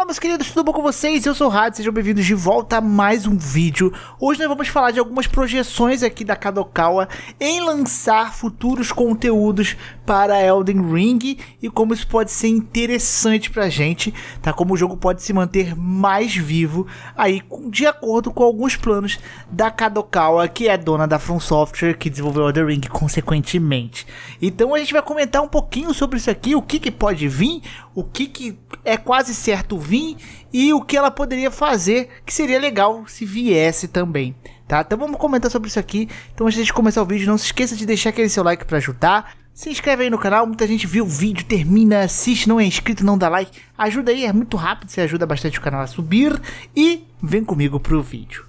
Olá meus queridos, tudo bom com vocês? Eu sou o Rad, sejam bem-vindos de volta a mais um vídeo. Hoje nós vamos falar de algumas projeções aqui da Kadokawa em lançar futuros conteúdos para Elden Ring e como isso pode ser interessante pra gente, tá? Como o jogo pode se manter mais vivo aí de acordo com alguns planos da Kadokawa, que é dona da From Software, que desenvolveu Elden Ring consequentemente. Então a gente vai comentar um pouquinho sobre isso aqui, o que que pode vir, o que que é quase certo vir vir e o que ela poderia fazer, que seria legal se viesse também. Tá? Então vamos comentar sobre isso aqui. Então antes de começar o vídeo, não se esqueça de deixar aquele seu like para ajudar. Se inscreve aí no canal, muita gente viu o vídeo, termina, assiste, não é inscrito, não dá like. Ajuda aí, é muito rápido, você ajuda bastante o canal a subir. E vem comigo pro vídeo.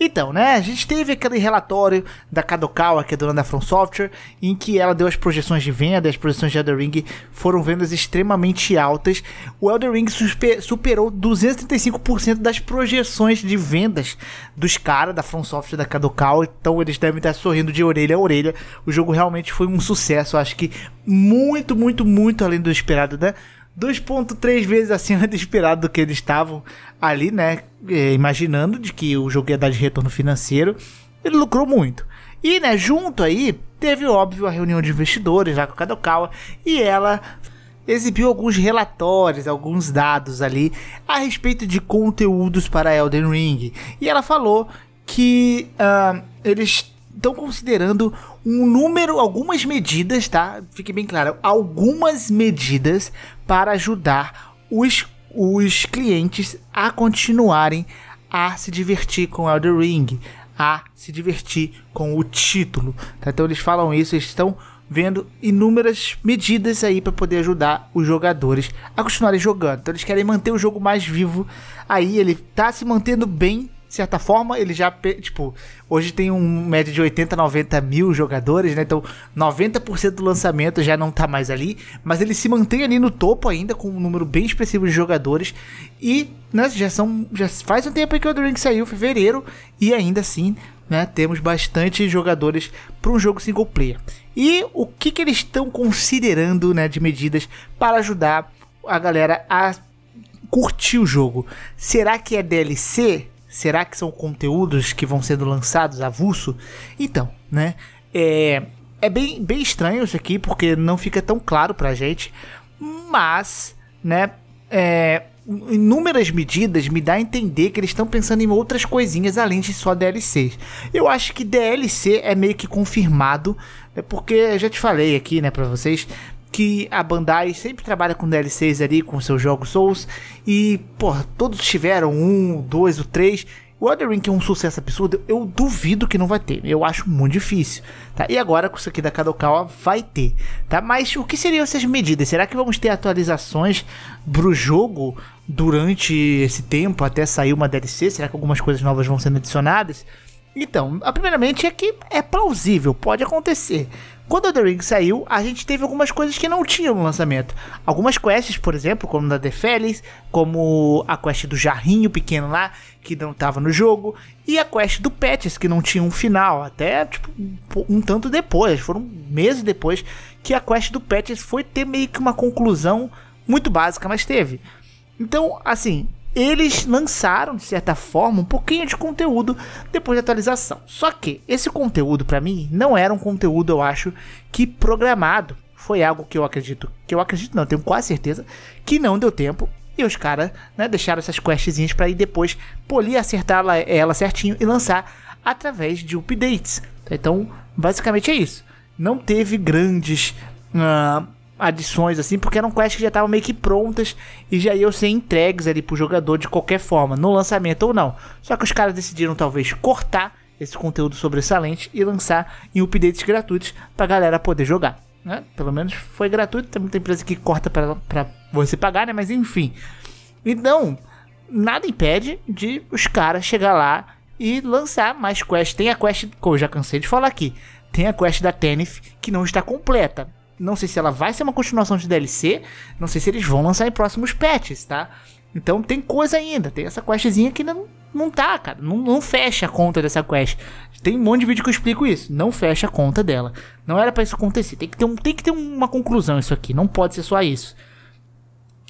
Então, né, a gente teve aquele relatório da Kadokawa, que é dona da From Software, em que ela deu as projeções de venda, as projeções de Elden Ring foram vendas extremamente altas. O Elden Ring superou 235% das projeções de vendas dos caras da From Software da Kadokawa, então eles devem estar sorrindo de orelha a orelha. O jogo realmente foi um sucesso, acho que muito, muito, muito além do esperado, né? 2.3 vezes acima do esperado do que eles estavam ali, né? É, imaginando de que o jogo ia dar de retorno financeiro. Ele lucrou muito. E, né, junto aí, teve, óbvio, a reunião de investidores lá com a Kadokawa. E ela exibiu alguns relatórios, alguns dados ali a respeito de conteúdos para Elden Ring. E ela falou que uh, eles estão considerando um número, algumas medidas, tá? Fique bem claro, algumas medidas para ajudar os, os clientes a continuarem a se divertir com Elder Ring, a se divertir com o título. Tá? Então eles falam isso, eles estão vendo inúmeras medidas aí para poder ajudar os jogadores a continuarem jogando. Então eles querem manter o jogo mais vivo. Aí ele tá se mantendo bem de certa forma, ele já, tipo, hoje tem um média de 80, 90 mil jogadores, né? Então, 90% do lançamento já não tá mais ali, mas ele se mantém ali no topo ainda, com um número bem expressivo de jogadores. E, né, já são, já faz um tempo que o Drink saiu, fevereiro, e ainda assim, né, temos bastante jogadores para um jogo single player. E o que, que eles estão considerando, né, de medidas para ajudar a galera a curtir o jogo? Será que é DLC? Será que são conteúdos que vão sendo lançados avulso? Então, né? É, é bem, bem estranho isso aqui, porque não fica tão claro pra gente, mas, né? É, inúmeras medidas me dá a entender que eles estão pensando em outras coisinhas além de só DLCs. Eu acho que DLC é meio que confirmado, né, porque eu já te falei aqui, né, para vocês, que a Bandai sempre trabalha com DLCs ali, com seus jogos Souls, e, pô, todos tiveram um, dois, ou três. O Elden Ring é um sucesso absurdo, eu duvido que não vai ter, eu acho muito difícil, tá? E agora com isso aqui da Kadokawa vai ter, tá? Mas o que seriam essas medidas? Será que vamos ter atualizações pro jogo durante esse tempo até sair uma DLC? Será que algumas coisas novas vão sendo adicionadas? Então, a primeiramente é que é plausível, pode acontecer. Quando o The Ring saiu, a gente teve algumas coisas que não tinham no lançamento. Algumas quests, por exemplo, como da The Félix, como a quest do jarrinho pequeno lá, que não estava no jogo, e a quest do Patches, que não tinha um final, até tipo, um tanto depois, foram meses depois que a quest do Patches foi ter meio que uma conclusão muito básica, mas teve. Então, assim, eles lançaram, de certa forma, um pouquinho de conteúdo depois da atualização. Só que esse conteúdo, para mim, não era um conteúdo, eu acho, que programado. Foi algo que eu acredito, que eu acredito não, tenho quase certeza, que não deu tempo. E os caras né, deixaram essas questzinhas para ir depois polir, acertar ela, ela certinho e lançar através de updates. Então, basicamente é isso. Não teve grandes... Uh, adições assim, porque eram quests que já estavam meio que prontas e já iam ser entregues ali pro jogador de qualquer forma, no lançamento ou não. Só que os caras decidiram talvez cortar esse conteúdo sobressalente e lançar em updates gratuitos pra galera poder jogar. Né? Pelo menos foi gratuito, tem muita empresa que corta pra, pra você pagar, né? Mas enfim. Então, nada impede de os caras chegar lá e lançar mais quests. Tem a quest, que eu já cansei de falar aqui, tem a quest da Tenef que não está completa não sei se ela vai ser uma continuação de DLC. Não sei se eles vão lançar em próximos patches, tá? Então tem coisa ainda. Tem essa questzinha que ainda não, não tá, cara. Não, não, fecha a conta dessa quest. Tem um monte de vídeo que eu explico isso. Não fecha a conta dela. Não era para isso acontecer. Tem que, ter um, tem que ter uma conclusão isso aqui. Não pode ser só isso.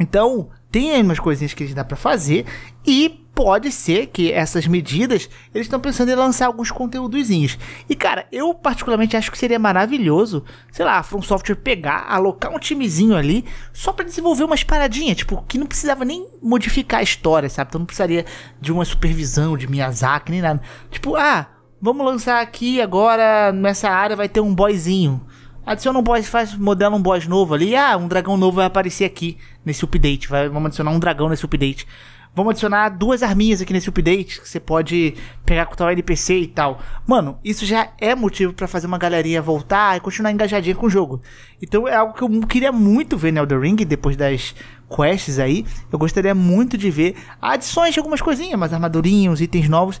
Então, tem aí umas coisinhas que dá para fazer. E pode ser que essas medidas eles estão pensando em lançar alguns conteúdozinhos. E cara, eu particularmente acho que seria maravilhoso, sei lá, a From Software pegar, alocar um timezinho ali só para desenvolver umas paradinhas, tipo, que não precisava nem modificar a história, sabe? Então não precisaria de uma supervisão de Miyazaki nem nada. Tipo, ah, vamos lançar aqui agora nessa área vai ter um boyzinho. Adiciona um boss, faz, modela um boss novo ali. Ah, um dragão novo vai aparecer aqui nesse update. Vai, vamos adicionar um dragão nesse update. Vamos adicionar duas arminhas aqui nesse update que você pode pegar com tal NPC e tal. Mano, isso já é motivo para fazer uma galerinha voltar e continuar engajadinha com o jogo. Então é algo que eu queria muito ver no Elden Ring depois das quests aí. Eu gostaria muito de ver adições de algumas coisinhas, mas armadurinhos, itens novos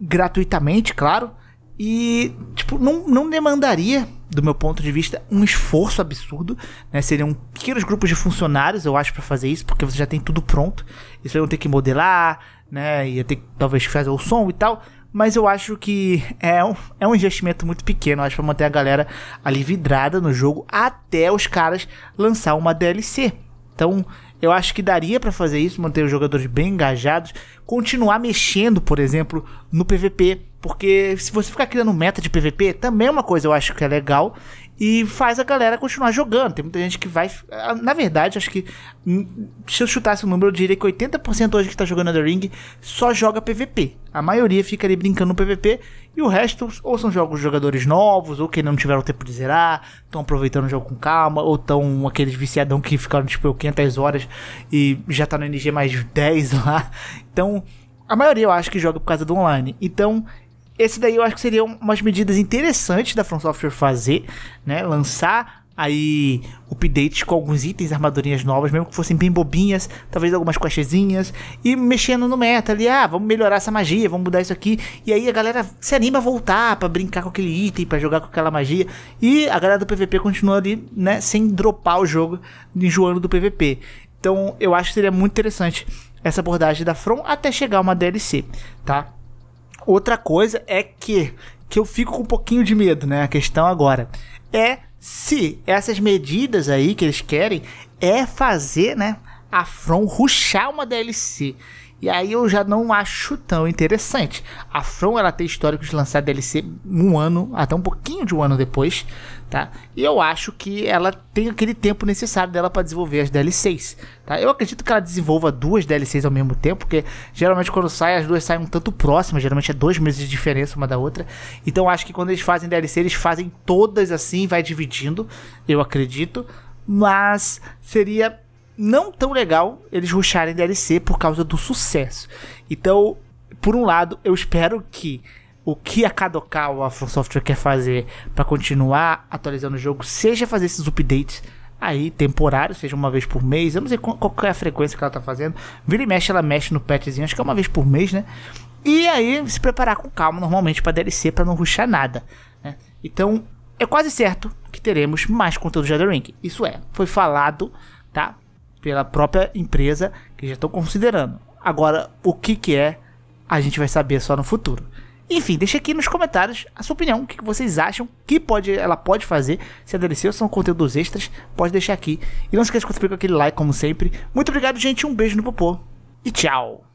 gratuitamente, claro. E, tipo, não, não demandaria do meu ponto de vista, um esforço absurdo, né? Seriam pequenos grupos de funcionários, eu acho, para fazer isso, porque você já tem tudo pronto. Eles vão ter que modelar, né? Ia ter que talvez fazer o som e tal. Mas eu acho que é um, é um investimento muito pequeno, acho, pra manter a galera ali vidrada no jogo até os caras lançar uma DLC. Então, eu acho que daria para fazer isso, manter os jogadores bem engajados, continuar mexendo, por exemplo, no PVP, porque se você ficar criando meta de PVP, também é uma coisa eu acho que é legal e faz a galera continuar jogando. Tem muita gente que vai. Ah, na verdade, acho que. Hum, se eu chutasse o número, eu diria que 80% hoje que está jogando The Ring só joga PVP. A maioria fica ali brincando no PVP. E o resto, ou são jogos jogadores novos, ou que não tiveram tempo de zerar, estão aproveitando o jogo com calma, ou estão aqueles viciadão que ficaram tipo 500 horas e já está no NG mais 10 lá. Então, a maioria eu acho que joga por causa do online. Então, esse daí eu acho que seriam umas medidas interessantes da From Software fazer, né? Lançar aí updates com alguns itens, armadurinhas novas, mesmo que fossem bem bobinhas, talvez algumas questezinhas, e mexendo no meta ali, ah, vamos melhorar essa magia, vamos mudar isso aqui, e aí a galera se anima a voltar para brincar com aquele item, para jogar com aquela magia, e a galera do PVP continua ali, né, sem dropar o jogo, enjoando do PVP. Então, eu acho que seria muito interessante essa abordagem da From até chegar uma DLC, tá? Outra coisa é que, que eu fico com um pouquinho de medo, né? A questão agora é se essas medidas aí que eles querem é fazer, né? A From ruxar uma DLC. E aí eu já não acho tão interessante. A From ela tem histórico de lançar DLC um ano, até um pouquinho de um ano depois, tá? E eu acho que ela tem aquele tempo necessário dela para desenvolver as DLCs, tá? Eu acredito que ela desenvolva duas DLCs ao mesmo tempo, porque geralmente quando sai as duas saem um tanto próximas, geralmente é dois meses de diferença uma da outra. Então eu acho que quando eles fazem DLC eles fazem todas assim, vai dividindo, eu acredito. Mas seria não tão legal eles ruxarem DLC por causa do sucesso. Então, por um lado, eu espero que o que a Kadokawa, a From Software quer fazer para continuar atualizando o jogo seja fazer esses updates aí temporários, seja uma vez por mês, eu não sei qual, qual é a frequência que ela tá fazendo. Vira e mexe, ela mexe no patchzinho, acho que é uma vez por mês, né? E aí se preparar com calma normalmente para DLC para não ruxar nada, né? Então, é quase certo que teremos mais conteúdo de Elden Ring. Isso é, foi falado, tá? pela própria empresa que já estão considerando. Agora, o que, que é, a gente vai saber só no futuro. Enfim, deixa aqui nos comentários a sua opinião, o que vocês acham que pode, ela pode fazer, se a é DLC ou são conteúdos extras, pode deixar aqui. E não se esqueça de contribuir com aquele like, como sempre. Muito obrigado, gente, um beijo no popô e tchau!